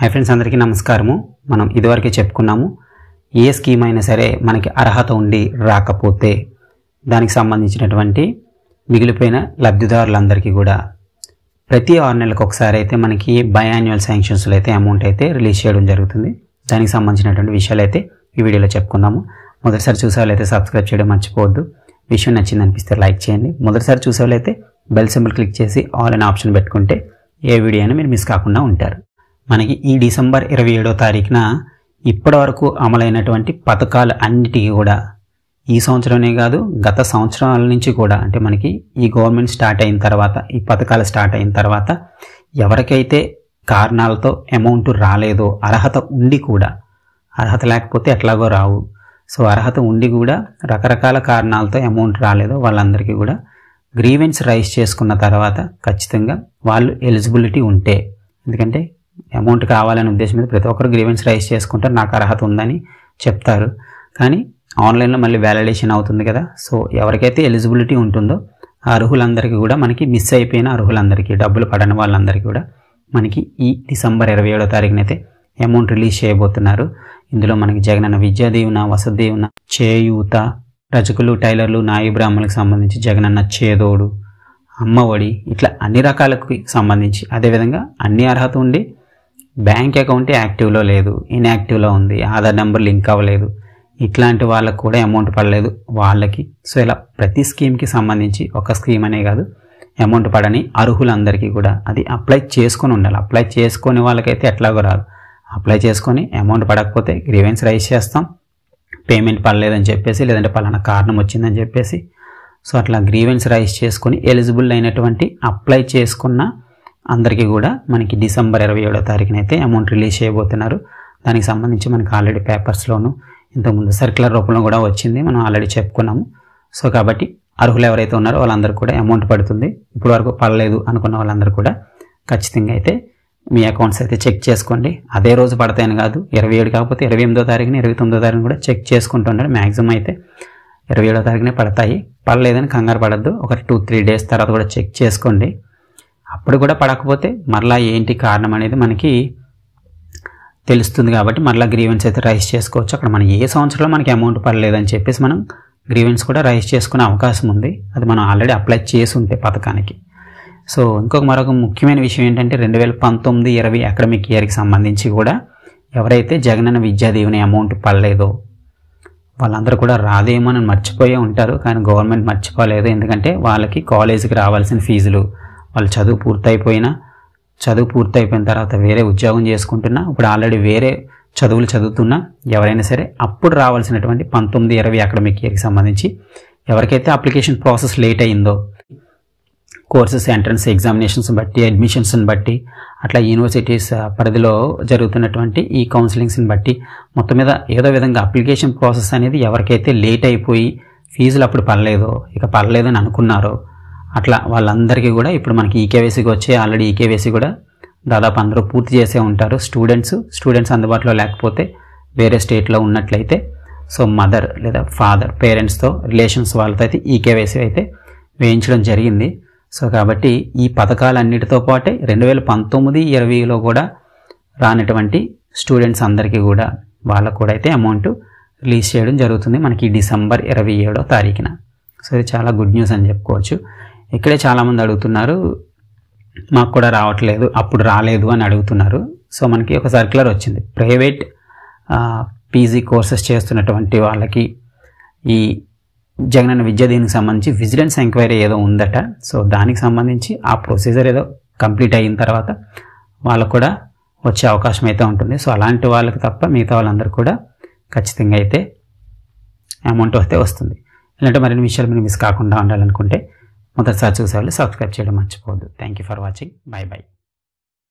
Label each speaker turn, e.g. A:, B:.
A: hi friends అందరికీ నమస్కారము మనం ఇదివరకే చెప్పుకున్నాము ఏ స్కీమ్ అయినా సరే మనకి అర్హత ఉండి రాకపోతే దానికి సంబంధించినటువంటి మిగిలిపోయిన లబ్ధిదారులందరికీ కూడా ప్రతి ఆరు నెలలకు ఒకసారి అయితే మనకి బయాన్యువల్ శాంక్షన్స్లో అయితే అమౌంట్ అయితే రిలీజ్ చేయడం జరుగుతుంది దానికి సంబంధించినటువంటి విషయాలు అయితే ఈ వీడియోలో చెప్పుకుందాము మొదటిసారి చూసేవాళ్ళైతే సబ్స్క్రైబ్ చేయడం మర్చిపోవద్దు విషయం నచ్చింది అనిపిస్తే లైక్ చేయండి మొదటిసారి చూసేవాళ్ళైతే బెల్ సింబల్ క్లిక్ చేసి ఆల్ అనే ఆప్షన్ పెట్టుకుంటే ఏ వీడియోను మీరు మిస్ కాకుండా ఉంటారు మనకి ఈ డిసెంబర్ ఇరవై ఏడో తారీఖున ఇప్పటివరకు అమలైనటువంటి పథకాలు అన్నిటికీ కూడా ఈ సంవత్సరమే కాదు గత సంవత్సరాల నుంచి కూడా అంటే మనకి ఈ గవర్నమెంట్ స్టార్ట్ అయిన తర్వాత ఈ పథకాలు స్టార్ట్ అయిన తర్వాత ఎవరికైతే కారణాలతో అమౌంట్ రాలేదో అర్హత ఉండి కూడా అర్హత లేకపోతే ఎట్లాగో రావు సో అర్హత ఉండి కూడా రకరకాల కారణాలతో అమౌంట్ రాలేదో వాళ్ళందరికీ కూడా గ్రీవెన్స్ రైజ్ చేసుకున్న తర్వాత ఖచ్చితంగా వాళ్ళు ఎలిజిబిలిటీ ఉంటే ఎందుకంటే అమౌంట్ కావాలనే ఉద్దేశం మీద ప్రతి ఒక్కరు గ్రీవెన్స్ రైజ్ చేసుకుంటారు నాకు అర్హత ఉందని చెప్తారు కానీ ఆన్లైన్లో మళ్ళీ వ్యాలిడేషన్ అవుతుంది కదా సో ఎవరికైతే ఎలిజిబిలిటీ ఉంటుందో ఆ అర్హులందరికీ కూడా మనకి మిస్ అయిపోయిన అర్హులందరికీ డబ్బులు పడని వాళ్ళందరికీ కూడా మనకి ఈ డిసెంబర్ ఇరవై ఏడో తారీఖునైతే అమౌంట్ రిలీజ్ చేయబోతున్నారు ఇందులో మనకి జగనన్న విద్యాదీవున వసతీవున చేయూత రజకులు టైలర్లు నాయి బ్రాహ్మణులకు సంబంధించి జగనన్న చేదోడు అమ్మఒడి ఇట్లా అన్ని రకాలకు సంబంధించి అదేవిధంగా అన్ని అర్హత ఉండి బ్యాంక్ అకౌంట్ యాక్టివ్లో లేదు ఇన్యాక్టివ్లో ఉంది ఆధార్ నెంబర్ లింక్ అవ్వలేదు ఇట్లాంటి వాళ్ళకు కూడా అమౌంట్ పడలేదు వాళ్ళకి సో ఇలా ప్రతి స్కీమ్కి సంబంధించి ఒక స్కీమ్ అనే కాదు అమౌంట్ పడని అర్హులందరికీ కూడా అది అప్లై చేసుకొని ఉండాలి అప్లై చేసుకునే వాళ్ళకైతే ఎట్లాగో రాదు అప్లై చేసుకొని అమౌంట్ పడకపోతే గ్రీవెన్స్ రైజ్ చేస్తాం పేమెంట్ పడలేదని చెప్పేసి లేదంటే పలానా కారణం వచ్చిందని చెప్పేసి సో అట్లా గ్రీవెన్స్ రైజ్ చేసుకొని ఎలిజిబుల్ అయినటువంటి అప్లై చేసుకున్న అందరికీ కూడా మనకి డిసెంబర్ ఇరవై ఏడో తారీఖునైతే అమౌంట్ రిలీజ్ చేయబోతున్నారు దానికి సంబంధించి మనకి ఆల్రెడీ పేపర్స్లోను ఇంతకుముందు సర్క్యులర్ రూపంలో కూడా వచ్చింది మనం ఆల్రెడీ చెప్పుకున్నాము సో కాబట్టి అర్హులు ఎవరైతే ఉన్నారో వాళ్ళందరూ కూడా అమౌంట్ పడుతుంది ఇప్పుడు వరకు పడలేదు అనుకున్న వాళ్ళందరూ కూడా ఖచ్చితంగా అయితే మీ అకౌంట్స్ అయితే చెక్ చేసుకోండి అదే రోజు పడతాయని కాదు ఇరవై ఏడు కాకపోతే ఇరవై ఎనిమిదో తారీఖున ఇరవై తొమ్మిదో తారీఖున కూడా చెక్ చేసుకుంటున్నాడు మ్యాక్సిమం అయితే ఇరవై ఏడో తారీఖునే పడతాయి పడలేదని కంగారు పడద్దు ఒక టూ త్రీ డేస్ తర్వాత కూడా చెక్ చేసుకోండి అప్పుడు కూడా పడకపోతే మరలా ఏంటి కారణం అనేది మనకి తెలుస్తుంది కాబట్టి మరలా గ్రీవెన్స్ అయితే రైస్ చేసుకోవచ్చు అక్కడ మనం ఏ సంవత్సరంలో మనకి అమౌంట్ పడలేదని చెప్పేసి మనం గ్రీవెన్స్ కూడా రైస్ చేసుకునే అవకాశం ఉంది అది మనం ఆల్రెడీ అప్లై చేసి ఉంటే పథకానికి సో ఇంకొక మరొక ముఖ్యమైన విషయం ఏంటంటే రెండు వేల పంతొమ్మిది ఇరవై అకాడమిక్ ఇయర్కి సంబంధించి కూడా ఎవరైతే జగనన్న విద్యా దీవెన అమౌంట్ పడలేదో వాళ్ళందరూ కూడా రాదేమో అని మర్చిపోయే ఉంటారు కానీ గవర్నమెంట్ మర్చిపోలేదు ఎందుకంటే వాళ్ళకి కాలేజీకి రావాల్సిన ఫీజులు వాళ్ళు చదువు పూర్తయిపోయినా చదువు పూర్తయిపోయిన తర్వాత వేరే ఉద్యోగం చేసుకుంటున్నా ఇప్పుడు ఆల్రెడీ వేరే చదువులు చదువుతున్నా ఎవరైనా సరే అప్పుడు రావాల్సినటువంటి పంతొమ్మిది ఇరవై అకాడమిక్ ఇయర్కి సంబంధించి ఎవరికైతే అప్లికేషన్ ప్రాసెస్ లేట్ అయిందో కోర్సెస్ ఎంట్రన్స్ ఎగ్జామినేషన్స్ బట్టి అడ్మిషన్స్ని బట్టి అట్లా యూనివర్సిటీస్ పరిధిలో జరుగుతున్నటువంటి ఈ కౌన్సిలింగ్స్ని బట్టి మొత్తం మీద ఏదో విధంగా అప్లికేషన్ ప్రాసెస్ అనేది ఎవరికైతే లేట్ అయిపోయి ఫీజులు అప్పుడు పర్లేదో ఇక పర్లేదని అనుకున్నారో అట్లా వాళ్ళందరికీ కూడా ఇప్పుడు మనకి ఈకేవేసీకి వచ్చే ఆల్రెడీ ఈకేవేసీ కూడా దాదాపు అందరూ పూర్తి చేసే ఉంటారు స్టూడెంట్స్ స్టూడెంట్స్ అందుబాటులో లేకపోతే వేరే స్టేట్లో ఉన్నట్లయితే సో మదర్ లేదా ఫాదర్ పేరెంట్స్తో రిలేషన్స్ వాళ్ళతో అయితే ఈకేవేసీ అయితే వేయించడం జరిగింది సో కాబట్టి ఈ పథకాలన్నిటితో పాటే రెండు వేల పంతొమ్మిది ఇరవైలో కూడా రానటువంటి స్టూడెంట్స్ అందరికీ కూడా వాళ్ళకు కూడా అయితే అమౌంట్ రిలీజ్ చేయడం జరుగుతుంది మనకి డిసెంబర్ ఇరవై ఏడో తారీఖున సో ఇది చాలా గుడ్ న్యూస్ అని చెప్పుకోవచ్చు ఇక్కడే చాలామంది అడుగుతున్నారు మాకు కూడా రావట్లేదు అప్పుడు రాలేదు అని అడుగుతున్నారు సో మనకి ఒక సర్క్యులర్ వచ్చింది ప్రైవేట్ పీజీ కోర్సెస్ చేస్తున్నటువంటి వాళ్ళకి ఈ జగనన్న విద్య దీనికి సంబంధించి విజిలెన్స్ ఎంక్వైరీ ఏదో ఉందట సో దానికి సంబంధించి ఆ ప్రొసీజర్ ఏదో కంప్లీట్ అయిన తర్వాత వాళ్ళకు కూడా వచ్చే అవకాశం అయితే ఉంటుంది సో అలాంటి వాళ్ళకి తప్ప మిగతా వాళ్ళందరూ కూడా ఖచ్చితంగా అయితే అమౌంట్ వస్తే వస్తుంది ఇలాంటి మరిన్ని విషయాలు మీరు మిస్ కాకుండా ఉండాలనుకుంటే మొదటిసారి చూసేవాళ్ళు సబ్స్క్రైబ్ చేయడం మర్చిపోవద్దు thank you for watching bye by